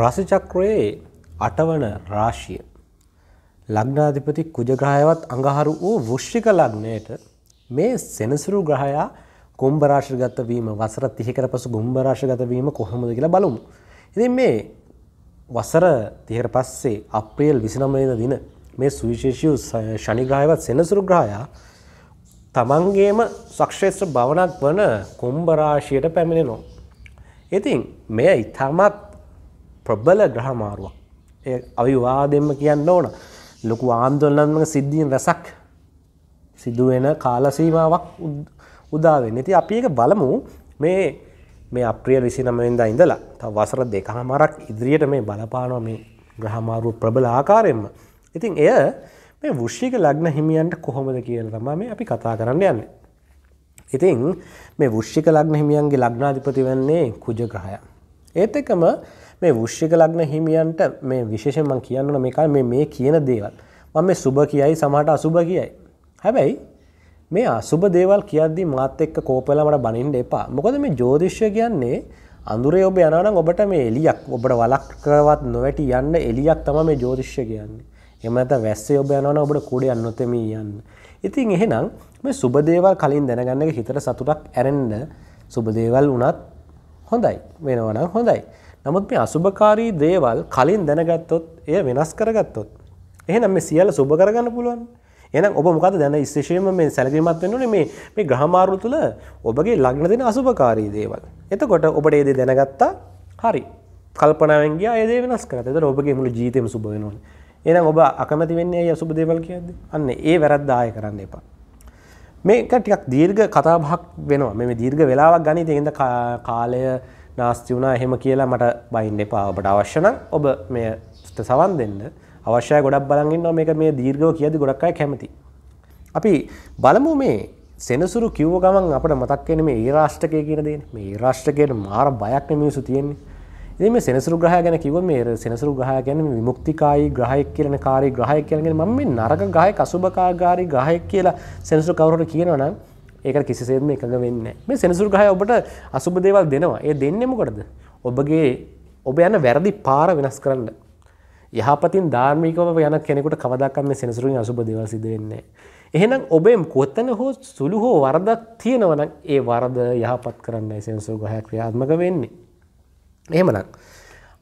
රසචක්‍රයේ අටවන රාශිය ලග්නාධිපති කුජග්‍රහයවත් අඟහරු වූ වෘශ්චික ලග්නයට මේ සෙනසුරු ග්‍රහයා කුම්භ රාශිගත වීම වසර 30කට පසු කුම්භ රාශිගත වීම කොහොමද කියලා බලමු. ඉතින් මේ වසර 30කට පස්සේ අප්‍රේල් 29 වෙනිදා දින මේ සුවිශේෂී ශනි ග්‍රහයවත් සෙනසුරු ග්‍රහයා තමන්ගේම සක්ෂේත්‍ර භවණක් වන කුම්භ රාශියට පැමිණෙනවා. ඉතින් මෙය ඊටමත් ප්‍රබල ග්‍රහමාරුවක්. ඒ අවිවාදයෙන්ම කියන්න ඕන. ලොකු ආන්දෝලනාත්මක සිද්ධීන් රැසක් සිදු වෙන කාල සීමාවක් උදා වෙන්නේ. ඉතින් අපි ඒක බලමු මේ මේ අප්‍රේල් 29 වෙනිදා ඉඳලා තව වසර දෙකමාරක් ඉදිරියට මේ බලපානවා මේ ග්‍රහමාරුව ප්‍රබල ආකාරයෙන්ම. ඉතින් එය මේ වෘශ්චික ලග්න හිමියන්ට කොහොමද කියලා තමයි මේ අපි කතා කරන්න යන්නේ. ඉතින් මේ වෘශ්චික ලග්න හිමියන්ගේ ලග්නාධිපති වෙන්නේ කුජ ග්‍රහයා. ඒත් එකම මේ වෘෂ්‍යක ලග්න හිමියන්ට මේ විශේෂයෙන් මම කියන්න ඕන මේකයි මේ මේ කියන දේවල්. මම මේ සුබ කියයි සමහරට අසුබ කියයි. හැබැයි මේ අසුබ දේවල් කියද්දි මාත් එක්ක කෝපෙලා මට බනින්න එපා. මොකද මේ ජ්‍යොතිෂය කියන්නේ අඳුරේ ඔබ යනවා නම් ඔබට මේ එලියක් ඔබට වලක්කවත් නොවැටි යන්න එලියක් තමයි මේ ජ්‍යොතිෂය කියන්නේ. එහෙම නැත්නම් වැස්සේ ඔබ යනවා නම් ඔබට කුඩේ යන්න තෙමී යන්න. ඉතින් එහෙනම් මේ සුබ දේවල් කලින් දැනගන්න එක හිතට සතුටක් ඇරෙන්න සුබ දේවල් වුණත් හොඳයි වෙනවනම් හොඳයි. නමුත් මේ අසුභකාරී දේවල් කලින් දැනගත්තොත් එය වෙනස් කරගත්තොත්. එහෙනම් මේ සියල්ල සුබ කරගන්න පුළුවන්. එහෙනම් ඔබ මොකද දැන ඉස්සෙෂයෙන්ම මේ සැලකිලිමත් වෙන්න ඕනේ මේ මේ ග්‍රහ මාර්ග තුල ඔබගේ ලග්න දෙන අසුභකාරී දේවල්. එතකොට ඔබට ඒ දේ දැනගත්තා. හරි. කල්පනාවෙන් ගියා ඒ දේ වෙනස් කරගත්තා. එතකොට ඔබගේ මුළු ජීවිතේම සුබ වෙනවනේ. එහෙනම් ඔබ අකමැති වෙන්නේ ඒ අසුබ දේවල් කියද්දී. අන්න ඒ වැරද්ද ආයෙ කරන්න එපා. මේක ටිකක් දීර්ඝ කතාබහක් වෙනවා මෙම දීර්ඝ වෙලාවක් ගනි තිෙද කාලය නාස්ති වුණා එහෙම කියලා මට බයින්ඩ එපා ඔබට අවශ්‍යන ඔබ මේ සවන් දෙන්න අවශ්‍යය ගොඩක් බලගන්න මේක මේ දීර්ගව කියද ගොඩක්කයි කැමති. අපි බලමු මේ සෙනසුරු කිව්ව ගමන් අපට මතක්කෙන මේ ඒ රාෂ්ටකය කියනදේ මේ රාෂ්ටකයට මාර බයක්න මිනිසු තියෙන්නේ ඉතින් මේ සෙනසුරු ග්‍රහය ගැන කිව්ව මේ සෙනසුරු ග්‍රහය කියන්නේ විමුක්තිකායි ග්‍රහයෙක් කියන කාර්ය ග්‍රහයෙක් කියන්නේ මම මේ නරක ග්‍රහයෙක් අසුබකාගාරී ග්‍රහයෙක් කියලා සෙනසුරු කවුරුහට කියනවා නම් ඒක කිසිසේත්ම එකඟ වෙන්නේ මේ සෙනසුරු ග්‍රහය ඔබට අසුබ දේවල් දෙනවා. ඒ දෙන්නේ මොකටද? ඔබගේ ඔබ යන වැරදි පාර වෙනස් කරන්න. යහපතින් ධාර්මිකව යන කෙනෙකුට කවදාකවත් මේ සෙනසුරුන් අසුබ දේවල් සිදු වෙන්නේ එහෙනම් ඔබෙන් කොතන හෝ සුළු හෝ වරදක් තියෙනවා නම් ඒ වරද යහපත් කරන්නයි සෙනසුරු ග්‍රහය ක්‍රියාත්මක වෙන්නේ. එහෙමනම්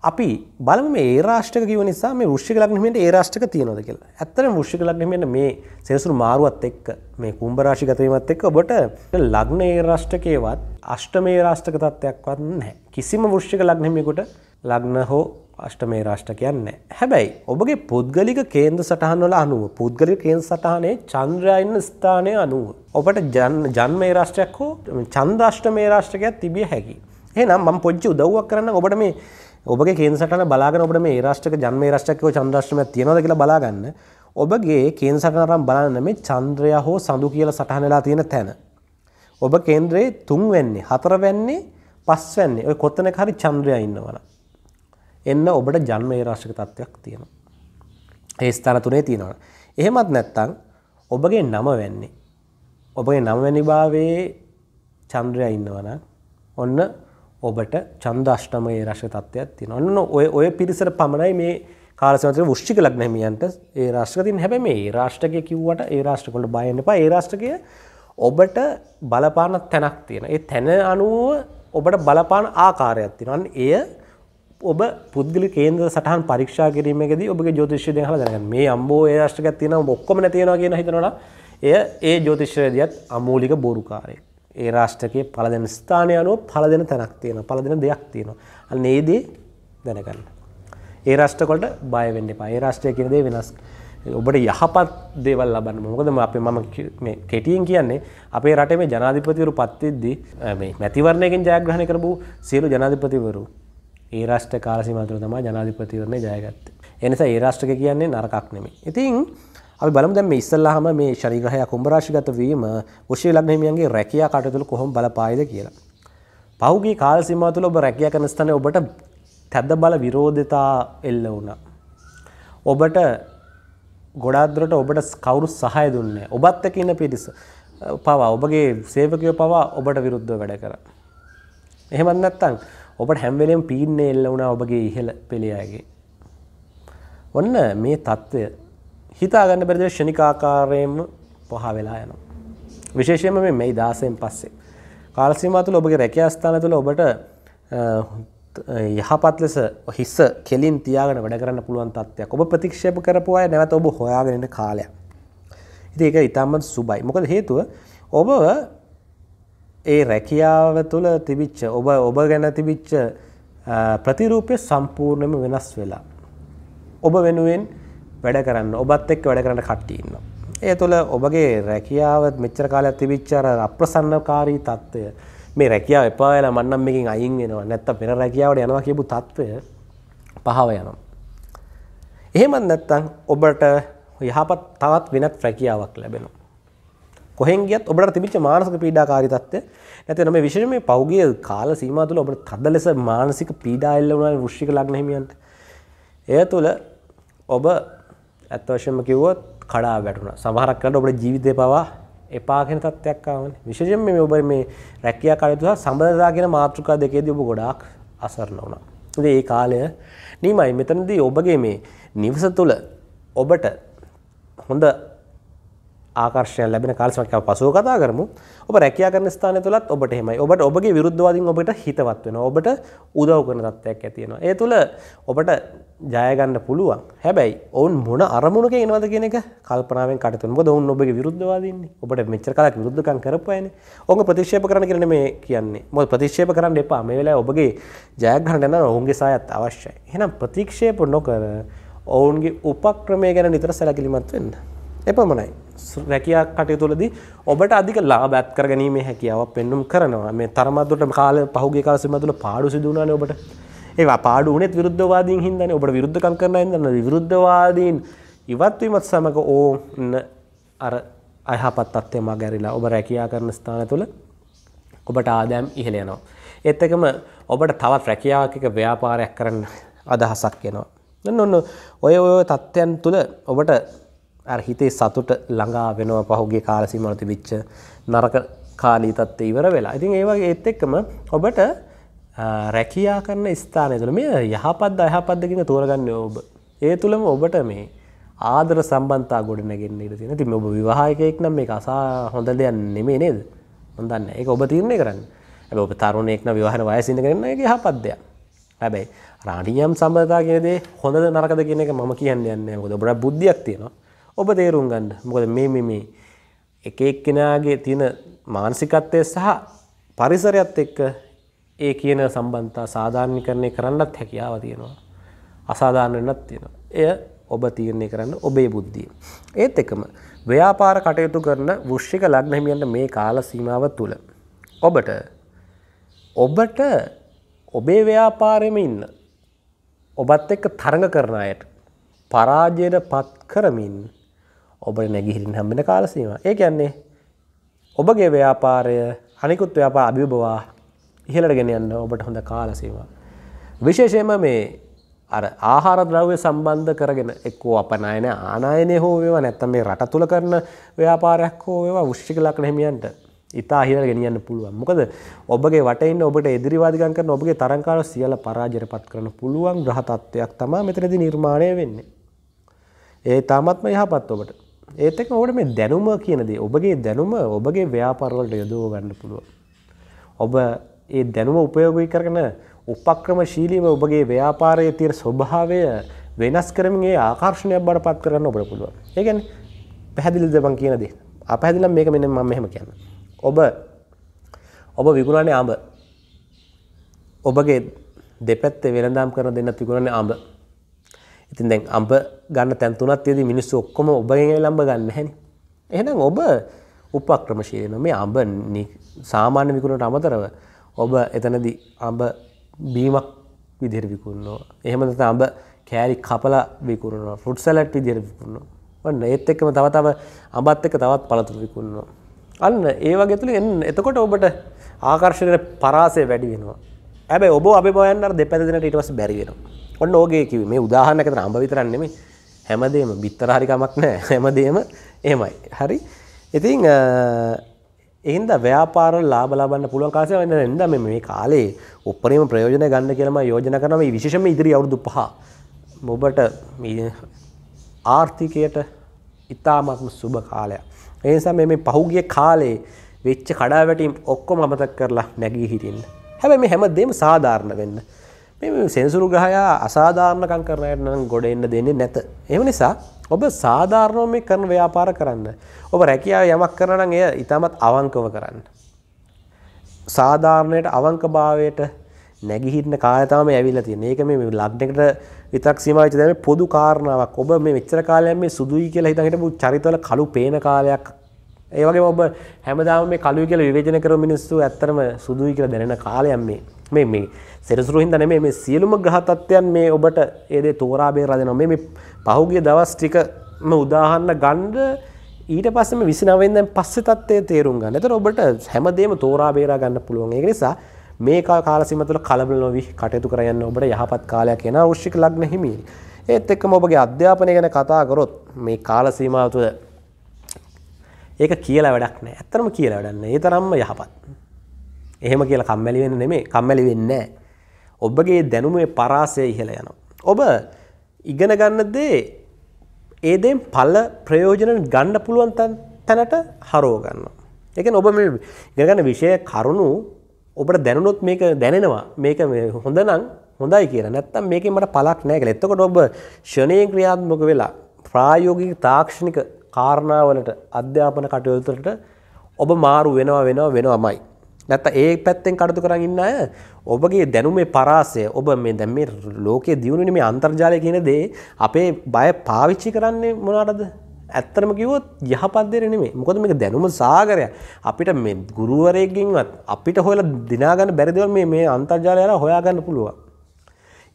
අපි බලමු මේ ඒ රාශියක කියව නිසා මේ වෘශ්චික ලග්න හිමියන්ට ඒ රාශියක තියෙනවද කියලා. ඇත්තටම වෘශ්චික ලග්න හිමියන්ට මේ සෙනසුරු මාරුවත් එක්ක මේ කුම්භ රාශි ගත වීමත් එක්ක ඔබට ලග්න ඒ රාශියකේවත් අෂ්ටමේ රාශියක තත්ත්වයක්වත් නැහැ. කිසිම වෘශ්චික ලග්න හිමියෙකුට ලග්න හෝ අෂ්ටමේ රාශියකයක් නැහැ. හැබැයි ඔබගේ පුද්ගලික කේන්ද්‍ර සටහන් වල අනුව පුද්ගලික කේන්ද්‍ර සටහනේ චන්ද්‍රයා ඉන්න ස්ථානයේ අනුව ඔබට ජන්මේ රාශියක් හෝ චන්ද්‍රාෂ්ටමේ රාශියකයක් තිබිය හැකියි. එහෙනම් මම පොඩ්ඩක් උදව්වක් කරන්න ඔබට මේ ඔබගේ කේන්ද්‍ර සටහන බලාගෙන ඔබට මේ රාෂ්ට්‍රක ජන්මයේ රාෂ්ට්‍රකව චන්ද්‍රාෂ්ටමයක් තියනවද කියලා බලාගන්න. ඔබගේ කේන්ද්‍ර සටහන අරන් බලන්න මේ චන්ද්‍රයා හෝ සඳු කියලා සටහන වෙලා තියෙන තැන. ඔබ කේන්ද්‍රයේ තුන්වැන්නේ, හතරවැන්නේ, පස්වැන්නේ ඔය කොතනක හරි චන්ද්‍රයා ඉන්නවනම් එන්න ඔබට ජන්මයේ රාශික තත්ත්වයක් තියෙනවා. ඒ ස්ථාන තුනේ තියෙනවා. එහෙමත් නැත්නම් ඔබගේ නම වෙන්නේ. ඔබගේ නම වෙනි භාවයේ චන්ද්‍රයා ඉන්නවනම් ඔන්න ඔබට චන්දාෂ්ටමයේ රශ තත්ත්වයක් තියෙනවා. අන්න ඔය ඔය පිරිසට පමණයි මේ කාලසමතර වෘශ්චික ලග්න හිමියන්ට ඒ රාශික තියෙන හැබැයි මේ ඒ රාශිකය කිව්වට ඒ රාශික වලට බය වෙන්න එපා. ඒ රාශිකය ඔබට බලපාන තැනක් තියෙනවා. ඒ තැන අනුව ඔබට බලපාන ආකාරයක් තියෙනවා. එය ඔබ පුද්ගලි කේන්ද්‍ර සටහන් පරීක්ෂා කිරීමේදී ඔබගේ ජ්‍යොතිෂය දැන් අහලා දැනගන්න. මේ අම්බෝ ඒ රාශිකයක් තියෙනවා ඔක්කොම නැති වෙනවා කියන හිතනවනම් එය ඒ ජ්‍යොතිෂය දිහත් අමූලික බොරුකාරයෙක්. ඒ රාෂ්ටකයේ පළ දෙන ස්ථානය අනුව පළ දෙන තැනක් තියෙනවා. පළ දෙන දෙයක් තියෙනවා. අන්න ඒ දේ දැනගන්න. ඒ රාෂ්ට්‍ර වලට බය වෙන්න එපා. ඒ රාෂ්ට්‍රය කියන දේ වෙනස්. ඔබට යහපත් දේවල් ලබන්න මොකද අපේ මම මේ කෙටියෙන් කියන්නේ අපේ රටේ මේ ජනාධිපතිවරු පත් වෙද්දී මේ මැතිවරණයකින් ජයග්‍රහණය කරපු සියලු ජනාධිපතිවරු ඒ රාෂ්ට්‍ර කාල සීමාව තුළ තමයි ජනාධිපතිවරණය ජයගත්තේ. ඒ නිසා ඒ රාෂ්ට්‍රක කියන්නේ නරකක් නෙමෙයි. ඉතින් අපි බලමු දැන් මේ ඉස්සල්ලාම මේ ශනි ග්‍රහයා කුම්භ රාශිගත වීම වෘෂික ලග්න හිමියන්ගේ රැකියා කටයුතු කොහොම බලපායිද කියලා. පහුගිය කාල සීමාව තුළ ඔබ රැකියා කරන ස්ථානයේ ඔබට තැද්ද බල විරෝධතා එල්ල වුණා. ඔබට ගොඩාදුරට ඔබට කවුරු සහය දුන්නේ ඔබත් එක්ක ඉන්න පිරිස පවා ඔබගේ සේවකයෝ පවා ඔබට විරුද්ධව වැඩ කරා. එහෙමත් නැත්නම් ඔබට හැම වෙලෙම පීඩනය එල්ල වුණා ඔබගේ ඉහළ පෙළයාගේ. ඔන්න මේ தত্ত্বය හිතාගන්න බැරිද ෂණිකාකාරයෙන්ම පහ වෙලා යනවා. විශේෂයෙන්ම මේ මේ 16න් පස්සේ. කාල සීමාව තුළ ඔබගේ රැකියා ස්ථාන තුළ ඔබට යහපත් ලෙස හිස්ස කෙලින් තියාගෙන වැඩ කරන්න පුළුවන් තත්ත්වයක්. ඔබ ප්‍රතික්ෂේප කරපු අය නැවත ඔබ හොයාගෙන ඉන්න කාලයක්. ඉතින් ඒක ඊටමත් සුබයි. මොකද හේතුව ඔබව ඒ රැකියාව තුළ තිබිච්ච ඔබ ඔබ ගැන තිබිච්ච ප්‍රතිරූපය සම්පූර්ණයෙන්ම වෙනස් වෙලා. ඔබ වෙනුවෙන් වැඩ කරන්න ඔබත් එක් වැඩ කරන්න කට්ටිඉන්න. ඒ තුළ ඔබගේ රැකියාව මෙච්චර කාලයක් තිවිච්චාර අප්‍රසන්නකාරී තත්ත්වය මේ රැකියාව එපාල මන්නම් මේකින් අයින් වෙනවා නැත්ත පෙන රැකියාවට යනවා කියපු තත්ත්වය පහව යනම්. එහෙමත් නැත්තං ඔබට යහපත් තවත් වෙනත් රැකියාවක් ලැබෙනවා. කොහෙන්ගේත් ඔබට තිබිච මානසික පීඩාකාරී තත්ත්වය නැතිනම් මේ විශේෂ මේ පෞගේ කාල සීමාව තුළ ඔබට තද ලෙස මානසික පීඩා එල්ල වුණා වෘශ්චික ලග්න හිමියන්ට. එය තුළ ඔබ ඇත්ත වශයෙන්ම කිව්වොත් කඩා වැටුණා. සමහරක් වෙලාවට ඔබේ ජීවිතේ පවා එපා කියන තත්ත්වයක් ආවනේ. විශේෂයෙන්ම මේ ඔබ මේ රැකියා කටයුතු සහ සම්බන්ධතා කියන මාතෘකා දෙකේදී ඔබ ගොඩාක් අසරණ වුණා. ඉතින් ඒ කාලය නිමයි මෙතනදී ඔබගේ මේ නිවස තුළ ඔබට හොඳ ආකර්ශය ලැබෙන කාල්සමකව පසුව කතා කරමු ඔබ රැකයා කරන ස්ථානය තුළත් ඔබට හෙමයි ඔබට ඔබගේ විරුද්ධවාදින් ඔබට හිතවත් වෙන ඔබට උදව් කරන තත්ත්වයක් ඇතියෙනවා ඒ තුළ ඔබට ජයගන්න පුළුවන් හැබැයි ඔවුන් මොන අරමුණක එනවද කියෙනෙක කල්පනාවෙන් කටතුන් බොද ඔවන් ඔබගේ විරුද්ධවාදන්නේ ඔබට මෙච්චර කලක් විරුද්ධකන් කරපයන ඔබ ප්‍රතිශේප කරන කරන මේ කියන්නේ මො ප්‍රතිශේප කරන්න එපා මේ වෙලා ඔබගේ ජයගණඩන ඔවුන්ගේ සයත් අවශ්‍යයි හෙනම් ප්‍රතික්ෂේප නොකර ඔවුන්ගේ උපක්‍රමය ගැන නිතර සැලකිලිමත් වෙන්න එපමණයි රැකයා කටය තුලද ඔබට අධික ලාබැත් කර ගැනීම හැකියාව පෙන්නුම් කරනවා මේ තරමත්තුට කාල පහුගේ කාසිමතුල පාඩු සිදුනාන ඔබට ඒවා පාඩු වනේ විරුද්ධවාදීන් හින්දන ඔබට විරුද්ධකම් කරන දන්න විරුද්ධවාදීන් ඉවත්වීමත් සමඟ ඕන්න අර අයහපත් අත්තේ මගැරිලා ඔබ රැකයා කරන ස්ථාන තුළ ඔබට ආදෑම් ඉහලයනවා. එත්තකම ඔබට තවත් රැකියාවක ව්‍යාපාරයක් කරන්න අදහසක් එනවා. ඔන්න ඔය ඔය තත්ත්වයන් තුළ ඔබට හිතේ සතුට ළඟා වෙනවා පහුගේ කාලසිමනති විච්ච නරක කාලී තත්ත්ව ඉවර වෙලා ඉතින් ඒවගේ ඒත් එක්කම ඔබට රැකයා කරන ස්ථානය තුළ මේ යහපත් අයහපත්දකින තෝරගන්න ඔබ ඒ තුළම ඔබට මේ ආදර සම්බන්තා ගොඩ නැගෙන්න්න ඉට තින තිම ඔබ විවාහකයෙක් නම් මේ අසා හොඳ දෙයක් නෙමේ නේද හොඳන්න ඒ ඔබ තීරණය කරන්න ඇ ඔබ තරුණෙක්න විවාහන වයසින කරන්නගේ යහපත්දයක් හැබැයි රාණියම් සම්බතා කියනදේ හොඳ නරකද කියන එක මම කියන්න යන්නේ මොකද ඔබට බුද්ධියක් තියෙනවා ඔබ තේරුම් ගන්න මොකද මේ මේ මේ එක එක්කෙනාගේ තියෙන මානසිකත්වය සහ පරිසරයත් එක්ක ඒ කියන සම්බන්තා සාධාරණීකරණය කරන්නත් හැකියාව තියෙනවා. අසාධාරණ වෙන්නත් තියෙනවා. එය ඔබ තීරණය කරන්න ඔබේ බුද්ධිය. ඒත් එකම ව්‍යාපාර කටයුතු කරන වෘශ්චික ලග්න හිමියන්ට මේ කාල සීමාව තුල ඔබට ඔබට ඔබේ ව්‍යාපාරෙම ඉන්න ඔබත් එක්ක තරඟ කරන අයට පරාජයට පත් කරමින් ඔබට නැගිහිරින් හම්බෙන කාල සීමාව. ඒ කියන්නේ ඔබගේ ව්‍යාපාරය අනිකුත් ව්‍යාපාර අභිභවා ඉහළට ගෙන යන්න ඔබට හොඳ කාලසීම. විශේෂයම මේ අර ආහාර ද්‍රව්‍ය සම්බන්ධ කරගෙන එක්කෝ අපනයන ආනායනය හෝ වේවා නැත්තම් මේ රට තුළ කරන ව්‍යාපාරයක් හෝ වේවා වෘෂ්ටික ලක්ෂණ හිමියන්ට ඉතා හිර ගෙනියන්න පුළුවන්. මොකද ඔබගේ වටේින් ඔබට එදිරිවාදිකම් කරන ඔබගේ තරංකාර සියල්ල පරාජයටපත් කරන පුළුවන් ග්‍රහ තත්ත්වයක් තමයි මෙතනදී නිර්මාණය වෙන්නේ. ඒ තාමත්ම යහපත් ඔබට. ඒත් එක්ක ඔබට මේ දැනුම කියන දේ ඔබගේ දැනුම ඔබගේ ව්‍යාපාර වලට යොදව ගන්න පුළුවන්. ඔබ ඒ දැනුම උපයෝගී කරන උපක්‍රමශීලීව ඔබගේ ව්‍යාපාරයේ තියෙන ස්වභාවය වෙනස් කරමින් ඒ ආකර්ෂණයක් බවට පත් කරන්න ඔබට පුළුවන්. ඒ කියන්නේ පැහැදිලිද මම කියන දේ? අපැහැදිලි නම් මේක මෙන්න මම මෙහෙම කියන්නම්. ඔබ ඔබ විකුණන්නේ අඹ. ඔබගේ දෙපැත්තේ වෙළඳාම් කරන දෙන්නත් විකුණන්නේ අඹ. ඉතින් දැන් අඹ ගන්න තැන් තුනක් තියදී මිනිස්සු ඔක්කොම ඔබගෙන් ඇවිල්ලා අඹ ගන්න හැනේ. එහෙනම් ඔබ උපක්‍රමශීලීව මේ අඹ සාමාන්‍ය විකුණනට අමතරව ඔබ එතනදි අඹ බීමක් විදිර විකුණනවා. එහෙම නැත්නම් අඹ කෑලි කපලා විකුණනවා. ෆෘට් සලාඩ් විදිර විකුණනවා. ඔන්න ඒත් එක්කම තව තව අඹත් එක්ක තවත් පළතුරු විකුණනවා. අන්න ඒ වගේ තුලින් එතකොට ඔබට ආකර්ෂණය පරාසය වැඩි වෙනවා. හැබැයි ඔබ අපි බයන්න අර දෙපැත්ත දෙනට ඊට පස්සේ බැරි වෙනවා. ඔන්න ඕගේ කිව්වේ මේ උදාහරණයක් අතර අඹ විතරක් නෙමෙයි හැමදේම බිත්තර හරි කමක් නැහැ. හැමදේම එහෙමයි. හරි. ඉතින් එහින්ද ව්‍යාපාර ලාභ ලබන්න පුළුවන් කාසය වෙන එන්ද මේ කාලේ උපරිම ප්‍රයෝජන ගන්න කියලාම යෝජනා කරනවා මේ විශේෂම ඉදිරි අවුරුදු පහ. ඔබට ආර්ථිකයට ඉතාමත්ම සුබ කාලයක්. ඒ නිසා මේ මේ පහුගිය කාලේ වෙච්ච කඩාවැටීම් ඔක්කොම අමතක කරලා නැගී හිටින්න. හැබැයි මේ හැමදේම සාධාරණ වෙන්න. මේ සෙන්සුරු ග්‍රහයා අසාධාරණකම් කරන අයට නම් ගොඩ එන්න දෙන්නේ නැත. ඒ නිසා ඔබ සාධාරණව මේ කරන ව්‍යාපාර කරන්න. ඔබ රැකියාව යමක් කරන නම් එය ඊටමත් අවංකව කරන්න. සාධාරණයට අවංකභාවයට නැගිහින්න කාලය තමයි ඇවිල්ලා තියෙන්නේ. ඒක මේ ලග්නයකට විතරක් සීමා වෙච්ච දෙයක් පොදු කාරණාවක්. ඔබ මේ මෙච්චර කාලයක් මේ සුදුයි කියලා හිතන් හිටපු චරිතවල කළු පේන කාලයක්. ඒ වගේම ඔබ හැමදාම මේ කළුයි කියලා විවේචන කරන මිනිස්සු ඇත්තටම සුදුයි කියලා දැනෙන කාලයක් මේ. මේ මේ සෙරසුරු හින්දා නෙමෙයි මේ සියලුම ග්‍රහ තත්ත්වයන් මේ ඔබට ඒ දේ තෝරා බේරලා දෙනවා. මේ මේ පහුගිය දවස් ටිකම උදාහරණ ගන්නේ ඊට පස්සම විසිනාවෙන් දැන් පස්සේ තත්ත්වය තේරුම් ගන්න. එතකොට ඔබට හැමදේම තෝරා බේරා ගන්න පුළුවන්. ඒක නිසා මේ කාලසීම තුළ කලබල නොවි කටයුතු කර යන්න ඔබට යහපත් කාලයක් එන වෘශ්චික ලග්න හිමිනි. ඒත් එක්කම ඔබගේ අධ්‍යාපනය ගැන කතා කරොත් මේ කාල සීමාව තුළ ඒක කියලා වැඩක් නැහැ. ඇත්තටම කියලා වැඩක් නැහැ. ඒ තරම්ම යහපත්. එහෙම කියලා කම්මැලි වෙන්න නෙමෙයි. කම්මැලි වෙන්නේ නැහැ. ඔබගේ දැනුමේ පරාසය ඉහළ යනවා. ඔබ ඉගෙන ගන්න දේ ඒදෙන් පල්ල ප්‍රයෝජන ගන්න පුළුවන් තැනට හරෝ ගන්න. එක ඔබ මේ ඉගගන්න විෂය කරුණු ඔබට දැනුනොත් මේක දැනෙනවා මේක හොඳ නම් හොඳයි කිය නැත්තම් මේක මට පලක් නෑක එත්තකොට ඔබ ෂණයෙන් ක්‍රියාත්මක වෙලා ප්‍රායෝගික තාක්ෂණික කාරණාවලට අධ්‍යාපන කටයුතුරට ඔබ මාරු වෙනවා වෙනවා වෙනවා මයි. නැත්නම් ඒ පැත්තෙන් කටයුතු කරන් ඉන්න අය ඔබගේ දැනුමේ පරාසය ඔබ මේ දැන් මේ ලෝකයේ දියුණුවේ මේ අන්තර්ජාලය කියන දේ අපේ බය පාවිච්චි කරන්නේ මොනවටද? ඇත්තටම කිව්වොත් යහපත් දෙයක් නෙමෙයි. මොකද මේක දැනුම සාගරයක්. අපිට මේ ගුරුවරයෙක්ගෙන්වත් අපිට හොයලා දිනා ගන්න බැරි දේවල් මේ මේ අන්තර්ජාලය යන හොයා ගන්න පුළුවන්.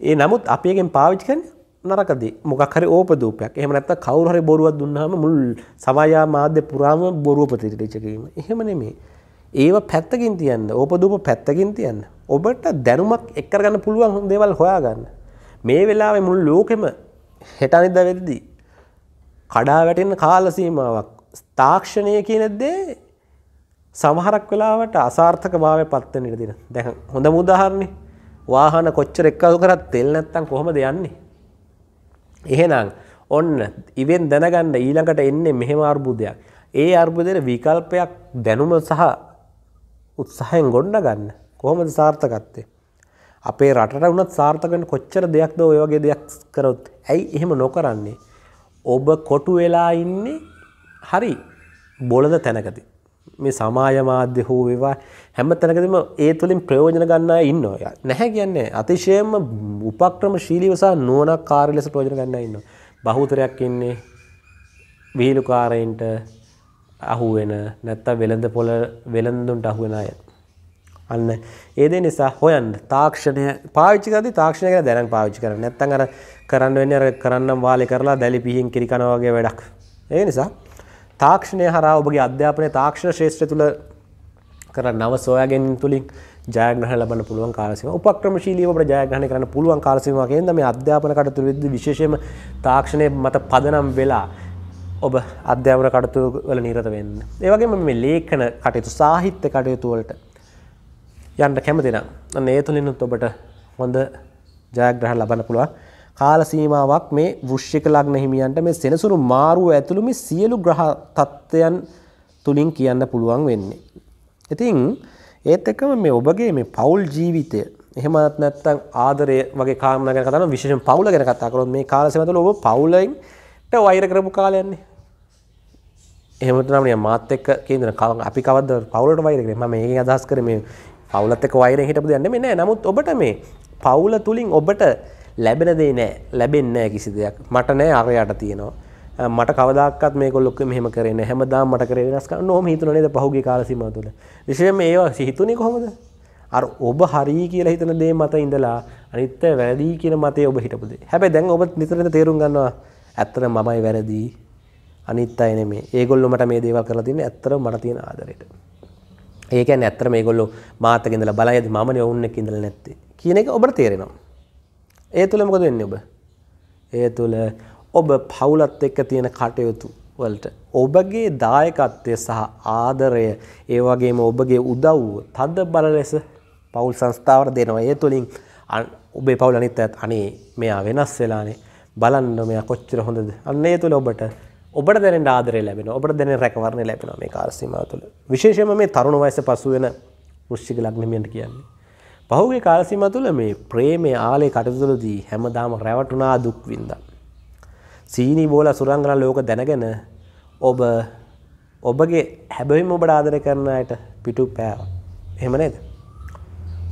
ඒ නමුත් අපි එකෙන් පාවිච්චි කරන්නේ නරකදී මොකක් හරි ඕපදූපයක්. එහෙම නැත්නම් කවුරු හරි බොරුවක් දුන්නාම මුල් සමාජ මාධ්‍ය පුරාම බොරුව ප්‍රතිචාර කිරීම. එහෙම නෙමෙයි. ඒව පැත්තකින් තියන්න ඕපදූප පැත්තකින් තියන්න ඔබට දැනුමක් එක්කරගන්න පුළුවන් දේවල් හොයාගන්න මේ වෙලාවෙ මුළු ලෝකෙම හෙටනිද වෙද්දී කඩා වැටෙන කාල සීමාවක් තාක්ෂණය කියන දේ සමහරක් වෙලාවට අසාර්ථක භාවය පත්වෙන ඉඩ දෙන දැන් හොඳ උදාහරණේ වාහන කොච්චර එක්කසු කරත් තෙල් නැත්තම් කොහොමද යන්නේ එහෙනම් ඔන්න ඉවෙන් දැනගන්න ඊළඟට එන්නේ මෙහෙම අර්බුදයක් ඒ අර්බුදයට විකල්පයක් දැනුම සහ උත්සාහයෙන් ගොඩ ගන්න කොහොමද සාර්ථකත්වය අපේ රටට වුණත් සාර්ථකන කොච්චර දෙයක්ද ඔය වගේ දෙයක් කරොත් ඇයි එහෙම නොකරන්නේ ඔබ කොටු වෙලා ඉන්නේ හරි බොලද තැනකති මේ සමාය මාධ්‍ය හෝ වේවා හැම තැනකදීම ඒ තුලින් ප්‍රයෝජන ගන්න අය ඉන්නවා. නැහැ කියන්නේ අතිශයම උපක්‍රමශීලීව සහ නුවණකාරී ලෙස ප්‍රයෝජන ගන්න අය ඉන්නවා. බහුතරයක් ඉන්නේ විහිළුකාරයින්ට අහුවෙන නැත්තම් වෙළඳ පොළ වෙළඳුන්ට අහුවෙන අය. අන්න ඒ දේ නිසා හොයන්න තාක්ෂණය පාවිච්චි කරද්දී තාක්ෂණය ගැන දැනන් පාවිච්චි කරන්න. නැත්තම් අර කරන්න වෙන්නේ අර කරන්නම් වාලේ කරලා දැලි පිහින් කිරි කනවා වගේ වැඩක්. ඒ නිසා තාක්ෂණය හරහා ඔබගේ අධ්‍යාපනයේ තාක්ෂණ ශාස්ත්‍රය තුල කරන නව සොයා ගැනීම තුලින් ජයග්‍රහණ ලබන්න පුළුවන් කාලසීම උපක්‍රමශීලීව අපිට ජයග්‍රහණය කරන්න පුළුවන් කාලසීමාවක් එන්න මේ අධ්‍යාපන කටයුතු විද්ද විශේෂයෙන්ම තාක්ෂණය මත පදනම් වෙලා ඔබ අධ්‍යාපන කටයුතු වල නිරත වෙන්න. ඒ වගේම මේ ලේඛන කටයුතු සාහිත්‍ය කටයුතු වලට යන්න කැමති නම් අන්න ඒ තුලිනුත් ඔබට හොඳ ජයග්‍රහණ ලබන්න පුළුවන්. කාල සීමාවක් මේ වෘශ්චික ලග්න හිමියන්ට මේ සෙනසුරු මාරුව ඇතුළු මේ සියලු ග්‍රහ තත්ත්වයන් තුලින් කියන්න පුළුවන් වෙන්නේ. ඉතින් ඒත් එක්කම මේ ඔබගේ මේ පෞල් ජීවිතය එහෙමත් නැත්නම් ආදරය වගේ කාරණා ගැන කතා කරන විශේෂයෙන් පවුල ගැන කතා කරොත් මේ කාලසීමාව තුළ ඔබ පවුලෙන්ට වෛර කරපු කාලයන්නේ එහෙම නැත්නම් මාත් එක්ක කියන අපි කවද්ද පවුලට වෛර කරේ මම මේකෙන් අදහස් කරේ මේ පවුලත් එක්ක වෛරෙන් හිටපු දෙයක් නෙමෙයි නෑ නමුත් ඔබට මේ පවුල තුලින් ඔබට ලැබෙන දේ නෑ ලැබෙන්නේ නෑ කිසි දෙයක් මට නෑ අරයට තියෙනවා මට කවදාකවත් මේගොල්ලෝ ඔක්කොම මෙහෙම කරේ නෑ හැමදාම මට කරේ වෙනස් කරන්න ඕම හිතුණා නේද පහුගිය කාල සීමාව තුළ විශේෂයෙන්ම ඒවා හිතුනේ කොහොමද අර ඔබ හරි කියලා හිතන දේ මත ඉඳලා අනිත් වැරදි කියන මතේ ඔබ හිටපු දේ හැබැයි දැන් ඔබ නිතර තේරුම් ගන්නවා ඇත්තට මමයි වැරදි අනිත් අය නෙමේ. ඒගොල්ලෝ මට මේ දේවල් කරලා තින්නේ ඇත්තටම මට තියෙන ආදරෙට. ඒ කියන්නේ ඇත්තටම මේගොල්ලෝ මාත් එක්ක ඉඳලා බලයදී මමනේ වුන් එක්ක ඉඳලා නැත්තේ කියන එක ඔබට තේරෙනවා. ඒ තුල මොකද වෙන්නේ ඔබ? ඒ තුල ඔබ පවුලත් එක්ක තියෙන කටයුතු වලට ඔබගේ දායකත්වය සහ ආදරය ඒ වගේම ඔබගේ උදව්ව තද බල ලෙස පවුල් සංස්ථාවට දෙනවා. ඒ තුලින් ඔබේ පවුල අනිත් අයත් අනේ මෙයා වෙනස් වෙලානේ බලන්න මෙයා කොච්චර හොඳද. අන්න ඒ තුල ඔබට ඔබට දැන ආදරය ලැබෙන ඔබට දැන රැකවරණ ලැබෙන මේ කාරසීම තුළ විශේෂම මේ තරුණ වයස පසුවෙන ෘෂ්ික ලග්නමියන්ට කියන්නේ. පහුගේ කාලසීම තුළ මේ ප්‍රේමය ආලේ කටතුලදී හැමදාම රැවටුනා දුක්වින්ද. සීනී බෝල සුරංගන ලෝක දැනගෙන ඔබ ඔබගේ හැබැවිම් ඔබට ආදර කරනයට පිටු පෑව එහෙම නේද.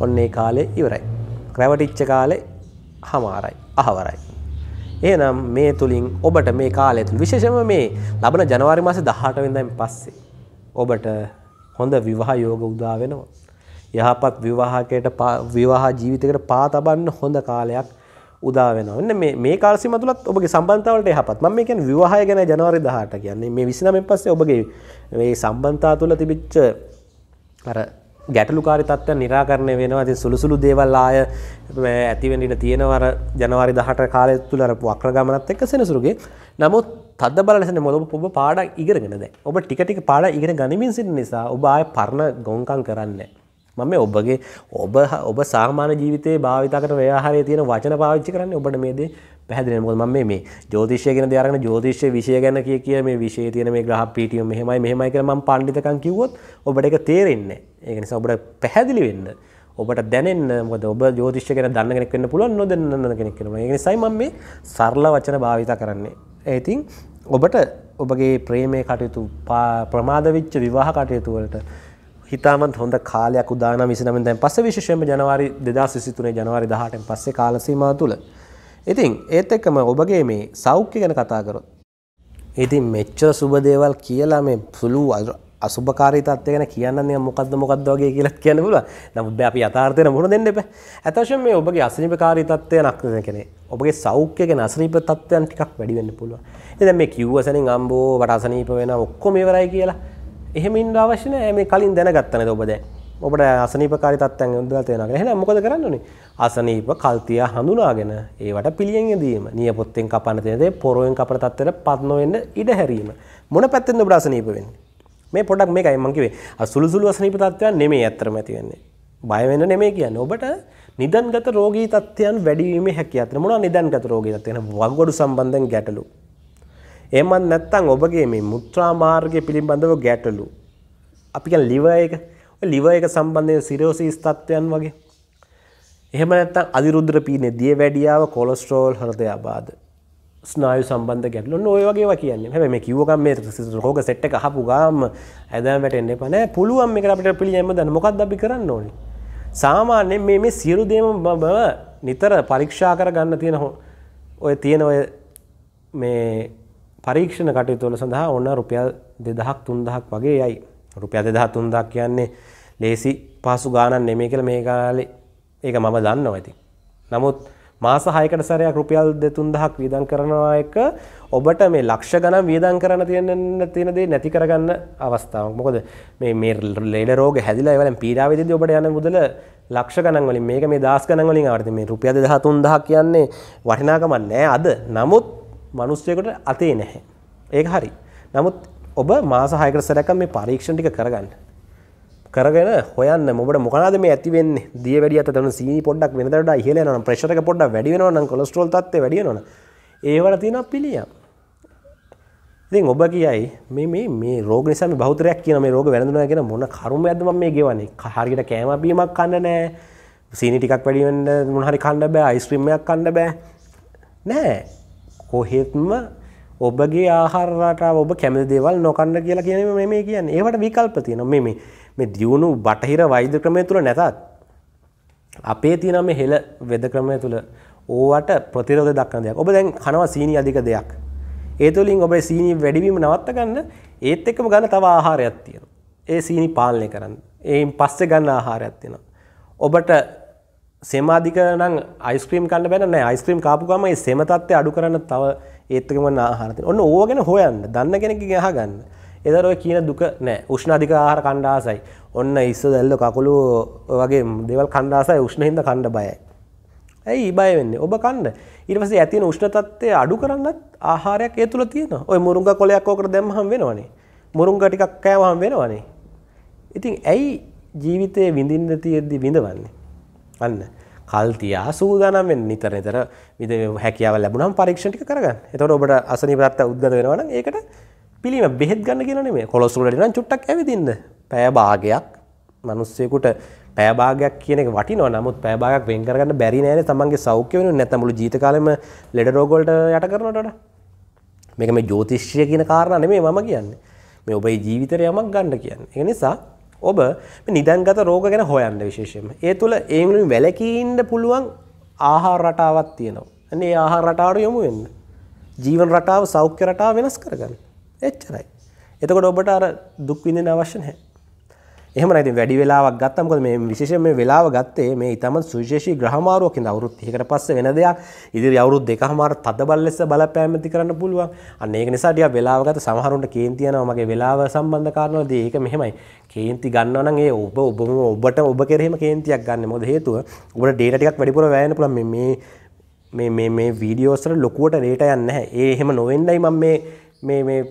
ඔන්නේ කාලේ ඉවරයි. රැවටිච්ච කාලේ හමාරයි අහවරයි. එනම් මේ තුළින් ඔබට මේ කාලය තුළ විශේෂම මේ ලබන ජනවාරි මාස 18 වෙනිදායින් පස්සේ ඔබට හොඳ විවාහ යෝග උදා වෙනවා. යහපත් විවාහකයට විවාහ ජීවිතයකට පා තබන්න හොඳ කාලයක් උදා වෙනවා. එන්න මේ මේ කාල සීමාව තුලත් ඔබගේ සම්බන්ධතාව වලට යහපත්. මම මේ කියන්නේ විවාහය ගැන ජනවාරි 18 කියන්නේ මේ 29 න් පස්සේ ඔබගේ මේ සම්බන්ධතාව තුල තිබිච්ච අර ගැටලුකාරි තත්ත්ව නිරාකරණය වෙනවා ති සුළුසුළු දේවල් ආය ඇතිවෙන්ඩිට තියෙනවර ජනවාරි දහට කාලය තුළරපු අක්‍රගමනත් එක්ක සෙනසුරුගේ නමුත් තද බලසන මොලබ ඔබ පාඩ ඉගරගෙනද ඔබ ටිකටික පාඩ ඉගෙන ගනිමින් සිට නිසා ඔබ ආය පරණ ගොංකන් කරන්න. මම ඔබගේ ඔබ ඔබ සාමාන ජීවිතය භාවිතකට ව්‍යහාරය තියෙන වචන පාවිච්චි කරන්න ඔබට මේදේ පැදින මුල් ම මේ ජෝතිෂය ගෙන දෙයාරන ජෝතිෂ්‍ය විෂය ගැන කිය කිය මේ විශෂය තියන මේ ග්‍රහ පිටියීම මෙහමයි මෙහමයි කරම පණ්ඩිතකන් කිවොත් ඔබට එක තේරෙන්නේ ඒ නිසා ඔබට පැහැදිලි වෙන්න ඔබට දැනෙන්න මොකද ඔබ ජෝතිෂ්‍ය ගැන දන්න කෙනෙක් වෙන්න පුළුවන් නොදන්න කෙනෙක් වෙන්න පුළුවන්. ඒ නිසායි මම මේ සරල වචන භාවිත කරන්නේ. ඒ ඉතින් ඔබට ඔබගේ ප්‍රේමයේ කටයුතු ප්‍රමාද වෙච්ච විවාහ කටයුතු වලට හිතාමත් හොඳ කාලයක් උදාන විසිනමෙන් දැන් පස්සේ විශේෂයෙන්ම ජනවාරි 2023 ජනවාරි 18න් පස්සේ කාල සීමාව තුල. ඉතින් ඒත් එක්කම ඔබගේ මේ සෞඛ්‍ය ගැන කතා කරොත්. ඉතින් මෙච්චර සුබ දේවල් කියලා මේ සුළු අසුභකාරී තත්ත්වය ගැන කියන්න නිකන් මොකද්ද මොකද්ද වගේ කියලා කියන්න පුළුවන්. නමුත් බෑ අපි යථාර්ථයට මුහුණ දෙන්න එපා. ඇත්ත වශයෙන්ම මේ ඔබගේ අසනීපකාරී තත්ත්වය නක්න කියන්නේ ඔබගේ සෞඛ්‍ය ගැන අසනීප තත්ත්වයන් ටිකක් වැඩි වෙන්න පුළුවන්. ඉතින් දැන් මේ කිව්ව සැනින් අම්බෝ වට අසනීප වෙනවා ඔක්කොම ඉවරයි කියලා. එහෙම ඉන්න අවශ්‍ය නැහැ. මේ කලින් දැනගත්ත නේද ඔබ දැන්. ඔබට අසනීපකාරී තත්ත්වයන් යොදලා තියෙනවා කියලා. එහෙනම් මොකද කරන්න ඕනේ? අසනීප කල්තිය හඳුනාගෙන ඒවට පිළියෙන් යෙදීම. නියපොත්තෙන් කපන්න තියෙන දේ පොරොවෙන් කපන තත්ත්වයට පත් නොවෙන්න ඉඩ හැරීම. මොන පැත්තෙන්ද ඔබට අසනීප වෙන්නේ? මේ පොඩක් මේකයි මං කිව්වේ සුළුසුළු අසනීප තත්ත්වයන් නෙමෙයි ඇත්තටම ඇති වෙන්නේ. බය වෙන්න නෙමෙයි කියන්නේ. ඔබට නිදන්ගත රෝගී තත්ත්වයන් වැඩි වීමේ හැකියාව තියෙනවා. මොනවා නිදන්ගත රෝගී තත්ත්වයන්? වගොඩු සම්බන්ධයෙන් ගැටලු. එහෙමත් නැත්නම් ඔබගේ මේ මුත්‍රා මාර්ගය පිළිබඳව ගැටලු. අපි කියන්නේ liver එක. ඔය liver එක සම්බන්ධයෙන් සිරෝසිස් තත්ත්වයන් වගේ. එහෙම නැත්නම් අධිරුධිර පීනේ දියවැඩියාව, කොලෙස්ටරෝල්, හෘදයාබාධ. ස්නායු සම්බන්ධ ගැටලු ඔය වගේ කියන්නේ හැබැයි මේ කිව්වකම් මේ රෝග සෙට් එක අහපු ගාම ඇදෑම වැටෙන්න එපා නෑ පුළුවන් මේකට අපිට පිළියම් දන්න මොකක්ද අපි කරන්න ඕනේ සාමාන්‍යයෙන් මේ මේ සියලු දේම මම නිතර පරීක්ෂා කර ගන්න තියෙන ඔය තියෙන ඔය මේ පරීක්ෂණ කටයුතු වල සඳහා ඕන රුපියල් 2000ක් 3000ක් වගේ යයි රුපියල් 2000 3000ක් කියන්නේ ලේසි පහසු ගාණක් නෙමෙයි කියලා මේ කාලේ ඒක මම දන්නවා ඉතින් නමුත් මාස 6කට සැරයක් රුපියල් 2-3000ක් වියදම් කරනවා එක ඔබට මේ ලක්ෂ ගණන් වියදම් කරන්න තියෙන තියෙන දේ නැති කරගන්න අවස්ථාවක්. මොකද මේ මේ ලේඩ රෝග හැදිලා ඒවලින් පීඩා වෙද්දී ඔබට යන මුදල ලක්ෂ ගණන් වලින් මේක මේ දහස් ගණන් වලින් ආවද මේ රුපියල් 13000 කියන්නේ වටිනාකමක් නැහැ අද. නමුත් මිනිස්සුයෙකුට අතේ නැහැ. ඒක හරි. නමුත් ඔබ මාස 6කට සැරයක් මේ පරීක්ෂණ ටික කරගන්න. කරගෙන හොයන්න මොට මොකද මේ ඇතිවෙන් දිය වැඩියට තන සී පොඩක් වෙනට හල න ප්‍රශක පොඩ වැඩිවෙනවන කොස්ට්‍රෝල් තත්ව වැඩියන ඒවට තියෙන පිළියම් ඉතින් ඔබ කියයි මේ මේ මේ රෝග නිසාම බෞතරයක් කියන මේ රෝග වැරඳුනා කියෙන මොන කරුම ඇදම මේ ගෙවන්නේ හරිට කෑම බීමක් කන්න නෑ සීනි ටිකක් වැඩිවෙන්න මොහරි කණ්ඩ බෑ අයිස්ක්‍රීමයක් කණ්ඩ බෑ නෑ කොහෙත්ම ඔබගේ ආහාරට ඔබ කැමති දේවල් නොකන්න කියලා කියන මේ කියන්නේ ඒවට විකල්පතියන මෙ මේ මේ දියුණු බටහිර වෛද්‍ය ක්‍රමය තුළ නැතත් අපේ තියෙන මේ හෙළ වෙද ක්‍රමය තුළ ඕවට ප්‍රතිරෝධ දක්වන දෙයක්. ඔබ දැන් කනවා සීනි අධික දෙයක්. ඒ තුළින් ඔබේ සීනි වැඩිවීම නවත්ත ගන්න ඒත් එක්කම ගන්න තව ආහාරයක් තියෙනවා. ඒ සීනි පාලනය කරන්න. ඒයින් පස්සේ ගන්න ආහාරයක් තියෙනවා. ඔබට සෙම අධික නම් අයිස්ක්‍රීම් කන්න බෑ නෑ අයිස්ක්‍රීම් කාපු ගම ඒ සෙම තත්ත්වය අඩු කරන්න තව ඒත් එක්කම ආහාර තියෙනවා. ඔන්න ඕවා ගැන හොයන්න. දන්න කෙනෙක්ගෙන් අහගන්න. එදර ඔය කියන දුක නෑ උෂ්ණ අධික ආහාර කණ්ඩාසයි ඔන්න ඉස්ස දැල්ල කකුළු වගේ දෙවල් කණ්ඩාසයි උෂ්ණහින්ද කණ්ඩ බයයි. ඇයි ඉබය වෙන්නේ ඔබ කණ්ඩ ඉරවස ඇතින උෂ්ණතත්වය අඩු කරන්නත් ආහාරයක් ඒ තුළ තියෙන ඔය මුරුංග කොලයක් ඕකට දැම්හම් වෙනවනේ මුරුංග ටිකක් කෑවහම් වෙනවනේ. ඉතින් ඇයි ජීවිතය විඳින්න තියෙද්දි විඳවන්නේ. අන්න. කල්තියා සූදානම් වෙන්න නිතර නිතර විද හැකියාව ලැබුණම් පරීක්ෂණ ටික කරගන්න. එතකොට ඔබට අසනීප තත්ත්ව උද්ගත වෙනවා නම් ඒකට පිළිම බෙහෙත් ගන්න කියන නෙමෙයි කොලෙස්ටරෝල් නම් චුට්ටක් ඇවිදින්න පැය භාගයක් මිනිස්සෙකුට පැය භාගයක් කියන එක වටිනවා නමුත් පැය භාගයක් වෙන් කරගන්න බැරි නෑනේ තමන්ගේ සෞඛ්‍ය වෙනුවෙන් නැත්නම් මුළු ජීවිත කාලෙම ලෙඩ රෝග වලට යට කරනවට වඩා මේක මේ ජ්‍යොතිෂය කියන කාරණා නෙමෙයි මම කියන්නේ මේ ඔබේ ජීවිතේ යමක් ගන්න කියන්නේ ඒ නිසා ඔබ මේ නිදන්ගත රෝග ගැන හොයන්න විශේෂයෙන්ම ඒ තුළ ඒ වලින් වැළකී ඉන්න පුළුවන් ආහාර රටාවක් තියෙනවා අනේ ආහාර රටාවට යොමු වෙන්න ජීවන රටාව සෞඛ්‍ය රටාව වෙනස් කරගන්න එච්චරයි. එතකොට ඔබට අර දුක් විඳින්න අවශ්‍ය නැහැ. එහෙම නැති වැඩි වෙලාවක් ගත්තම මොකද මේ විශේෂයෙන් මේ වෙලාව ගත්තේ මේ ඊටමත් සුවිශේෂී ග්‍රහමාරුවක් ඉඳ අවුරුදු 3කට පස්සේ වෙන දෙයක් ඉදිරි අවුරුදු දෙකමාර තදබල ලෙස බලපෑම් ඇති කරන්න පුළුවන්. අන්න ඒක නිසා ටිකක් වෙලාව ගත සමහරුන්ට කේන්ති යනවා මගේ වෙලාව සම්බන්ධ කාරණාවලදී ඒක මෙහෙමයි. කේන්ති ගන්නවා නම් ඒ ඔබ ඔබම ඔබට ඔබ කෙරෙහිම කේන්තියක් ගන්න. මොකද හේතුව ඔබට ඩේටා ටිකක් වැඩිපුර වැයන්න පුළුවන් මේ මේ මේ මේ වීඩියෝස්වල ලොකුවට ඩේටා යන්නේ නැහැ. ඒ එහෙම නොවෙන්නයි මම මේ මේ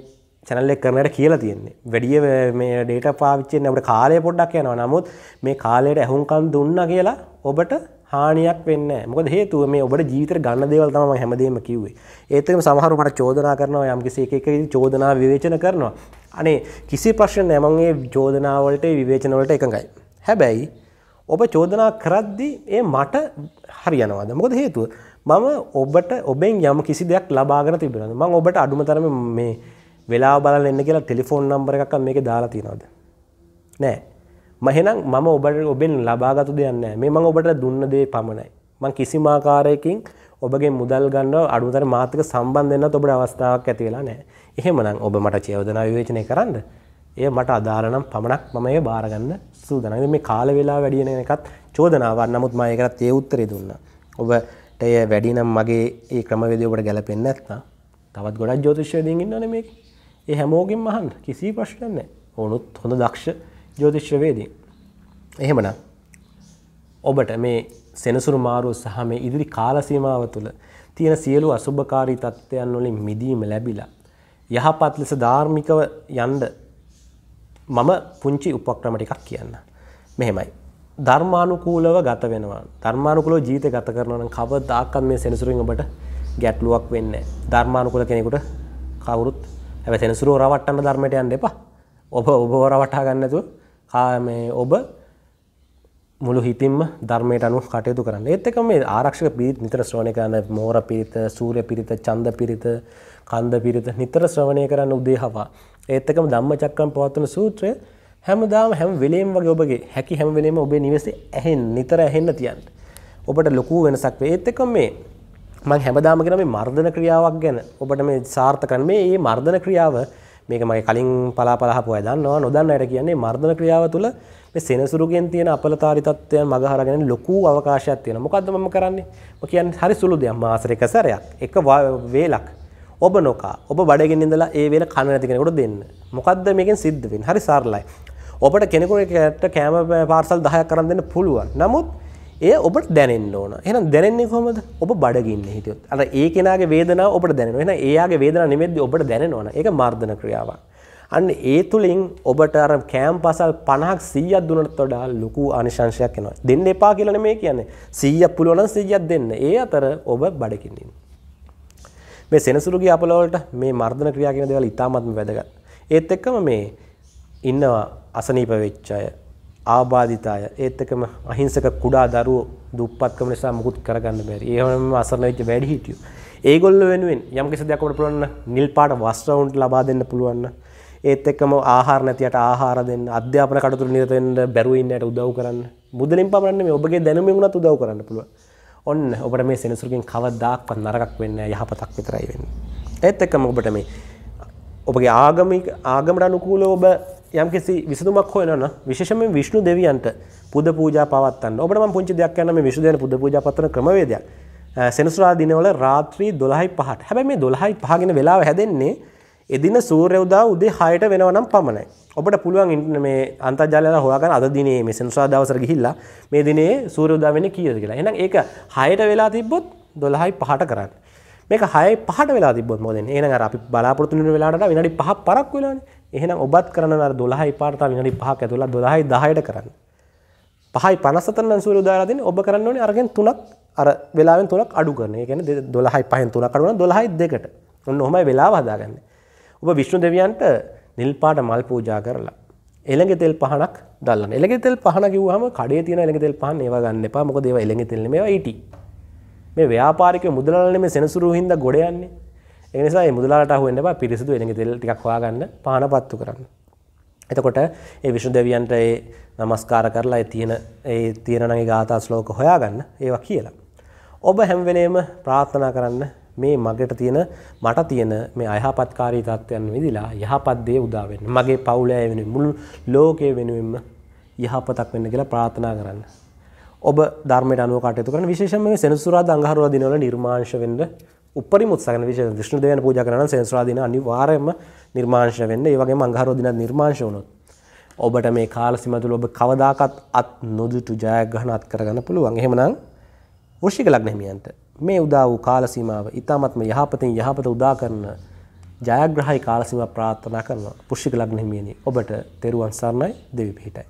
චැනල්ලෙක් කරනට කියලා තියෙන්නේ වැඩිය මේ ඩේට පාවිච්චෙන් අපට කාලය පොඩ්ඩක් යනවා නමුත් මේ කාලයට ඇහුම්කන් දුන්න කියලා ඔබට හානියක් වෙන්න මොක හේතුව මේ ඔබට ජීවිතර ගන්න දේවල් තම හැමදීම කිව්වේ ඒතම සමහරුමට චෝදනා කරනවා යම් කිසි එක චෝදනා විවේචන කරනවා අනේ කිසි ප්‍රශ්න නෑමන්ගේ චෝදනාවලට විවේචනවලට එකඟයි හැබැයි ඔබ චෝදනා කරද්දි ඒ මට හරියනවාද මොකද හේතුව මම ඔබට ඔබෙන් යම කිසි දෙයක් ලබාගෙන තිබෙනද මං ඔබට අඩුමතරම මේ වෙලා බලන්න එන්න කියලා ටෙලිෆෝන් නම්බර එකක් මේක දාලා තියෙනවද නෑ මහෙනම් මම ඔබට ඔබෙන් ලබාගතු දෙයක් නෑ මේ මම ඔබට දුන්න දේ පමණයි මං කිසිම ආකාරයකින් ඔබගේ මුදල් ගන්න අඩුතර මාතක සම්බන්ධ වෙන්නත් ඔබට අවස්ථාවක් ඇති වෙලා නෑ එහෙමනම් ඔබ මට චේවදනා විවේචනය කරන්න එය මට අදාළනම් පමණක් මම ඒ බාරගන්න සූදන මේ කාල වෙලා වැඩියන එකත් චෝදනාවක් නමුත් මම ඒකට ඒ උත්තරේ දුන්නා ඔබට එය වැඩි නම් මගේ ඒ ක්‍රමවේදය ඔබට ගැලපෙන්නේ නැත්නම් තවත් ගොඩක් ජ්‍යොතිෂ වේදීන් ඉන්නවනේ මේකේ ඒ හැමෝගෙන් මහන් කිසි ප්‍රශ්නයක් නැහැ. ඕනොත් හොඳ දක්ෂ ජ්‍යොතිෂ්‍යවේදී. එහෙමනම් ඔබට මේ සෙනසුරු මාරුව සහ මේ ඉදිරි කාල සීමාව තුළ තියෙන සියලු අසුභකාරී තත්ත්වයන් වලින් මිදීම ලැබිලා යහපත් ලෙස ධාර්මිකව යන්න මම පුංචි උපක්‍රම ටිකක් කියන්න. මෙහෙමයි. ධර්මානුකූලව ගත වෙනවා. ධර්මානුකූලව ජීවිත ගත කරනවා නම් කවදාකවත් මේ සෙනසුරුවෙන් ඔබට ගැටලුවක් වෙන්නේ නැහැ. ධර්මානුකූල කෙනෙකුට කවුරුත් ඇ සෙනසුරු රවට්ටන්න ධර්මයට යන්න එපා ඔබ ඔබ රවට්ටා ගන්නතු මේ ඔබ මුළු හිතින්ම ධර්මයට අනු කටයුතු කරන්න ඒත් එක මේ ආරක්ෂක පිරිත් නිතර ශ්‍රවණය කරන්න මෝර පිරිත සූරය පිරිත චන්ද පිරිත කන්ද පිරිත නිතර ශ්‍රවණය කරන්න උදේහවා ඒත්තකම ධම්ම චක්කම් පවත්වන සූත්‍රය හැමදාම හැම වෙලේම් වගේ ඔබගේ හැකි හැම වෙලේම ඔබේ නිවෙසේ ඇහෙන් නිතර ඇහෙන්න තියන්න ඔබට ලොකු වෙනසක් වේ ඒත් එක මේ මං හැමදාම ගෙන මේ මර්ධන ක්‍රියාවක් ගැන ඔබට මේ සාර්ථකන් මේ මේ මර්ධන ක්‍රියාව මේක මගේ කලින් පලාපලහපු අය දන්නවා නොදන්න අයට කියන්නේ මර්ධන ක්‍රියාව තුළ මේ සෙනසුරුගෙන් තියෙන අපලතාරි තත්ත්වයන් මගහරගෙන ලොකු අවකාශයක් තියෙනවා. මොකද්ද මම කරන්නේ? මම කියන්නේ හරි සුළු දෙයක්. මාසෙක සැරයක් එක වේලක් ඔබ නොකා ඔබ බඩගෙන ඉඳලා ඒ වේල කන නැති කෙනෙකුට දෙන්න. මොකද්ද මේකෙන් සිද්ධ වෙන්නේ? හරි සරලයි. ඔබට කෙනෙකුට කෑම පාර්සල් 10ක් කරන් දෙන්න පුළුවන්. නමුත් ඒ ඔබට දැනෙන්න ඕන එහෙනම් දැනෙන්නේ කොහොමද ඔබ බඩගින්න හිටියොත් අර ඒ කෙනාගේ වේදනාව ඔබට දැනෙනවා එහෙනම් එයාගේ වේදනාව නෙමෙයි ඔබට දැනෙනවන ඒක මර්ධන ක්‍රියාවක් අන්න ඒ තුලින් ඔබට අර කෑම් පසල් 50ක් 100ක් දුන්නට වඩා ලොකු ආනිශංශයක් එනවා දෙන්න එපා කියලා නෙමෙයි කියන්නේ 100ක් පුළුවන් නම් 100ක් දෙන්න ඒ අතර ඔබ බඩගින්න මේ සෙනසුරුගේ අපල වලට මේ මර්ධන ක්‍රියා කියන දේවල් ඉතාමත්ම වැදගත් ඒත් එක්කම මේ ඉන්නවා අසනීප වෙච්ච අය ආබාධිතාය. ඒත් එකම අහිංසක කුඩා දරුවෝ දුප්පත්කම නිසා මුකුත් කරගන්න බැරි. ඒ හැමෝම අසරණ වෙච්ච වැඩිහිටියෝ. ඒගොල්ලෝ වෙනුවෙන් යම් කිසි දෙයක් අපිට පුළුවන් නිල් පාට වස්ත්‍ර උන්ට ලබා දෙන්න පුළුවන්. ඒත් එක්කම ආහාර නැතියට ආහාර දෙන්න, අධ්‍යාපන කටයුතු නිරත වෙන්න බැරුව ඉන්නට උදව් කරන්න. මුදලින් පමණක් නෙමෙයි ඔබගේ දැනුමෙන් උනත් උදව් කරන්න පුළුවන්. ඔන්න ඔබට මේ සෙනසුරකින් කවදාක්වත් නරකක් වෙන්නේ යහපතක් විතරයි වෙන්නේ. ඒත් එක්කම ඔබට මේ ඔබගේ ආගමික ආගමට අනුකූලව ඔබ යම්කිසි විසඳුමක් හොයනවා විශේෂයෙන්ම විෂ්ණු දෙවියන්ට පුද පූජා පවත්වන්න. ඔබට මම පුංචි දෙයක් කියන්න මේ විෂ්ණු දෙවියන් පුද පූජා පවත්වන ක්‍රමවේදයක්. සෙනසුරාදා දිනවල රාත්‍රී 12:05ට. හැබැයි මේ 12:05 ගෙන වෙලාව හැදෙන්නේ එදින සූර්ය උදා උදේ 6ට වෙනවා නම් පමණයි. ඔබට පුළුවන් මේ අන්තර්ජාලය හොයාගන්න අද දිනේ මේ සෙනසුරාදා දවසට ගිහිල්ලා මේ දිනේ සූර්ය උදා වෙන්නේ කීයද කියලා. එහෙනම් ඒක 6ට වෙලා තිබ්බොත් 12:05ට කරන්න. මේක 6යි 5ට වෙලා තිබ්බොත් මොකද වෙන්නේ? එහෙනම් අර අපි බලාපොරොත්තු වෙන වෙලාවට වඩා විනාඩි 5ක් පරක්කු වෙලානේ. එහෙනම් ඔබත් කරන අර 12යි පාට තව විනාඩි 5ක් ඇතුළත් 12යි 10ට කරන්න. 5යි 57 නම් සූර්ය උදාලා දෙන්නේ ඔබ කරන්න ඕනේ අරගෙන 3ක් අර වෙලාවෙන් 3ක් අඩු කරන. ඒ කියන්නේ 12යි 5න් 3ක් අඩු කරන 12යි 2කට. ඔන්න ඔහමයි වෙලාව හදාගන්නේ. ඔබ විෂ්ණු දෙවියන්ට නිල් පාට මල් පූජා කරලා එළඟ තෙල් පහනක් දැල්ලන්න. එළඟ තෙල් පහන කිව්වහම කඩේ තියෙන එළඟ තෙල් පහන ඒවා ගන්න එපා. මොකද ඒවා එළඟ තෙල් නෙමෙයි ඒවා ඊටි. මේ ව්‍යාපාරික මුදලාල නෙමෙයි සෙනසුරු හින්දා ගොඩ යන්නේ. ඒ නිසා මේ මුදලාලට අහු වෙන්න එපා පිරිසිදු එළඟ තෙල් ටිකක් හොයාගන්න පහන පත්තු කරන්න. එතකොට ඒ විෂ්ණු දෙවියන්ට ඒ নমස්කාර කරලා ඒ තියෙන ඒ තියෙන නම් ඒ ගාථා ශ්ලෝක හොයාගන්න ඒවා කියලා. ඔබ හැම වෙලේම ප්‍රාර්ථනා කරන්න මේ මගට තියෙන මට තියෙන මේ අයහපත්කාරී තත්ත්වයන් විඳලා යහපත් දේ උදා වෙන්න. මගේ පවුලේ වෙනුවෙන් මුළු ලෝකයේ වෙනුවෙන්ම යහපතක් වෙන්න කියලා ප්‍රාර්ථනා කරන්න. ඔබ ධර්මයට අනුව කටයුතු කරන විශේෂයෙන්ම මේ සෙනසුරාදා අඟහරුවාදා දිනවල නිර්මාංශ වෙන්න උපරි මුත්සගන විශ විෂ්ණුදයන පූජ කරන සේසරාදින අනිවාර්යම නිර්මාංශ වෙන්න ඒ වගේ මංගහරෝදින නිර්මාංශ වුණොත් ඔබට මේ කාල සීමතුල ඔබ කවදාකවත් අත් නොදුටු ජයග්‍රහණ අත් කරගන්න පුළුවන් එහෙමනම් වෘශ්චික ලග්න හිමියන්ට මේ උදා වූ කාල සීමාව ඊ타මත්ම යහපතින් යහපත උදා කරන ජයග්‍රහයි කාල සීමාව ප්‍රාර්ථනා කරනවා වෘශ්චික ලග්න හිමියනි ඔබට තෙරුවන් සරණයි දෙවි පිහිටයි